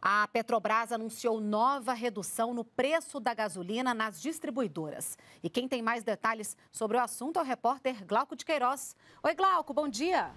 A Petrobras anunciou nova redução no preço da gasolina nas distribuidoras. E quem tem mais detalhes sobre o assunto é o repórter Glauco de Queiroz. Oi, Glauco, bom dia.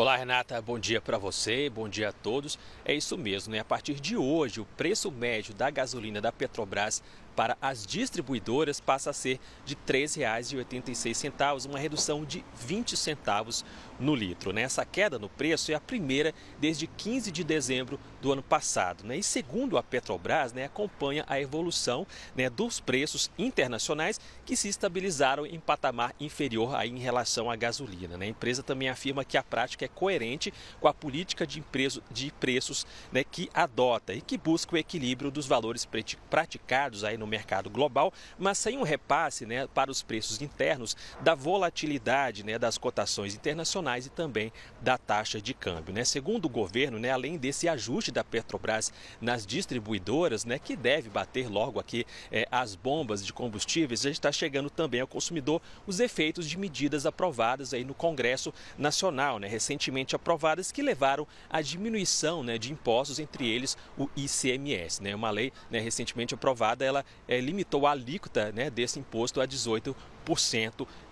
Olá, Renata. Bom dia para você, bom dia a todos. É isso mesmo, né? A partir de hoje, o preço médio da gasolina da Petrobras para as distribuidoras passa a ser de R$ 3,86, uma redução de 20 centavos no litro. Né? Essa queda no preço é a primeira desde 15 de dezembro do ano passado. Né? E segundo a Petrobras, né, acompanha a evolução né, dos preços internacionais que se estabilizaram em patamar inferior aí em relação à gasolina. Né? A empresa também afirma que a prática é coerente com a política de, de preços né, que adota e que busca o equilíbrio dos valores praticados aí no mercado global, mas sem um repasse né, para os preços internos da volatilidade né, das cotações internacionais e também da taxa de câmbio. Né? Segundo o governo, né, além desse ajuste da Petrobras nas distribuidoras, né, que deve bater logo aqui eh, as bombas de combustíveis, a gente está chegando também ao consumidor os efeitos de medidas aprovadas aí no Congresso Nacional, né, recentemente aprovadas que levaram à diminuição né, de impostos, entre eles o ICMS. Né? Uma lei né, recentemente aprovada, ela é, limitou a alíquota né, desse imposto a 18%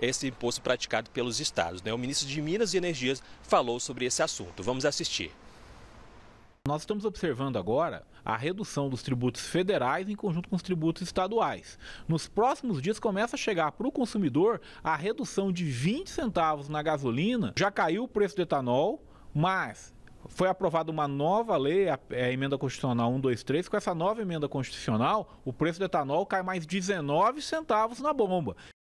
esse imposto praticado pelos estados. Né? O ministro de Minas e Energias falou sobre esse assunto. Vamos assistir. Nós estamos observando agora a redução dos tributos federais em conjunto com os tributos estaduais. Nos próximos dias começa a chegar para o consumidor a redução de 20 centavos na gasolina. Já caiu o preço do etanol, mas foi aprovada uma nova lei, a, é, a emenda constitucional 123. Com essa nova emenda constitucional, o preço do etanol cai mais 19 centavos na bomba.